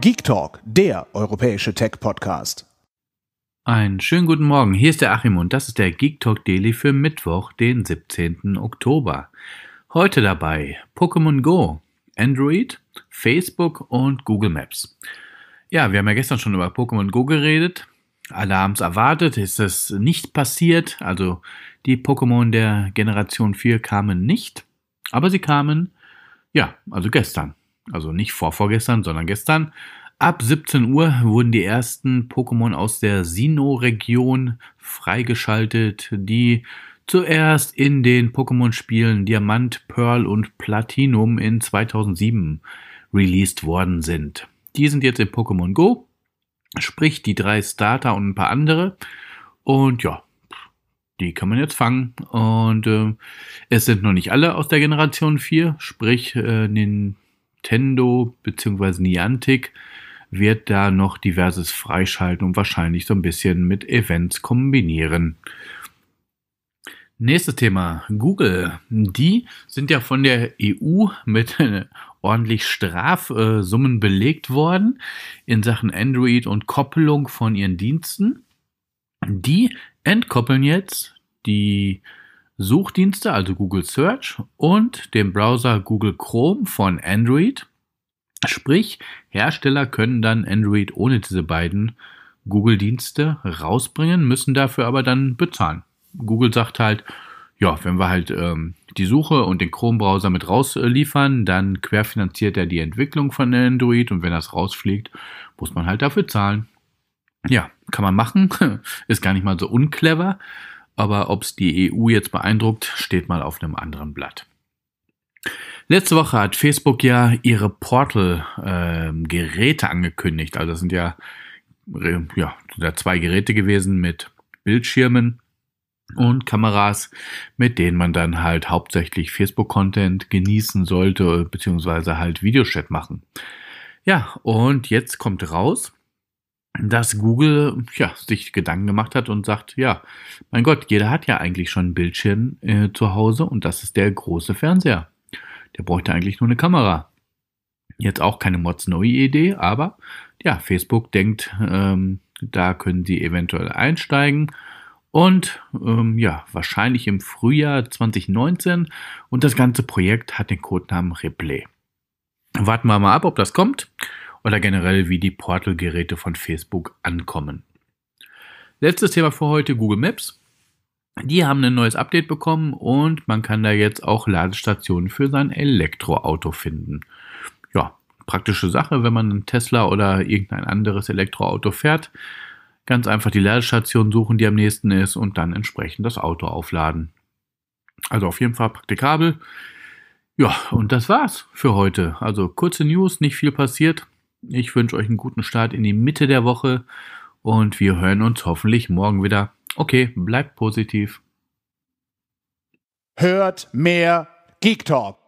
Geek Talk, der europäische Tech-Podcast. Einen schönen guten Morgen, hier ist der Achim und das ist der Geek Talk Daily für Mittwoch, den 17. Oktober. Heute dabei Pokémon Go, Android, Facebook und Google Maps. Ja, wir haben ja gestern schon über Pokémon Go geredet. Alle haben es erwartet, ist es nicht passiert. Also die Pokémon der Generation 4 kamen nicht, aber sie kamen, ja, also gestern also nicht vorvorgestern, sondern gestern. Ab 17 Uhr wurden die ersten Pokémon aus der sino region freigeschaltet, die zuerst in den Pokémon-Spielen Diamant, Pearl und Platinum in 2007 released worden sind. Die sind jetzt in Pokémon Go, sprich die drei Starter und ein paar andere. Und ja, die kann man jetzt fangen. Und äh, es sind noch nicht alle aus der Generation 4, sprich äh, den Nintendo bzw. Niantic wird da noch diverses freischalten und wahrscheinlich so ein bisschen mit Events kombinieren. Nächstes Thema, Google. Die sind ja von der EU mit ordentlich Strafsummen belegt worden in Sachen Android und Koppelung von ihren Diensten. Die entkoppeln jetzt die Suchdienste, also Google Search und dem Browser Google Chrome von Android. Sprich, Hersteller können dann Android ohne diese beiden Google-Dienste rausbringen, müssen dafür aber dann bezahlen. Google sagt halt, ja, wenn wir halt ähm, die Suche und den Chrome-Browser mit rausliefern, dann querfinanziert er die Entwicklung von Android und wenn das rausfliegt, muss man halt dafür zahlen. Ja, kann man machen, ist gar nicht mal so unclever. Aber ob es die EU jetzt beeindruckt, steht mal auf einem anderen Blatt. Letzte Woche hat Facebook ja ihre Portal-Geräte äh, angekündigt. Also das sind ja, ja zwei Geräte gewesen mit Bildschirmen und Kameras, mit denen man dann halt hauptsächlich Facebook-Content genießen sollte, beziehungsweise halt Videochat machen. Ja, und jetzt kommt raus, dass Google ja, sich Gedanken gemacht hat und sagt, ja, mein Gott, jeder hat ja eigentlich schon einen Bildschirm äh, zu Hause und das ist der große Fernseher. Der bräuchte eigentlich nur eine Kamera. Jetzt auch keine Mods neue Idee, aber ja, Facebook denkt, ähm, da können sie eventuell einsteigen. Und ähm, ja, wahrscheinlich im Frühjahr 2019. Und das ganze Projekt hat den Codenamen Replay. Warten wir mal ab, ob das kommt oder generell, wie die Portal-Geräte von Facebook ankommen. Letztes Thema für heute, Google Maps. Die haben ein neues Update bekommen und man kann da jetzt auch Ladestationen für sein Elektroauto finden. Ja, praktische Sache, wenn man einen Tesla oder irgendein anderes Elektroauto fährt. Ganz einfach die Ladestation suchen, die am nächsten ist und dann entsprechend das Auto aufladen. Also auf jeden Fall praktikabel. Ja, und das war's für heute. Also kurze News, nicht viel passiert. Ich wünsche euch einen guten Start in die Mitte der Woche und wir hören uns hoffentlich morgen wieder. Okay, bleibt positiv. Hört mehr Geek Talk.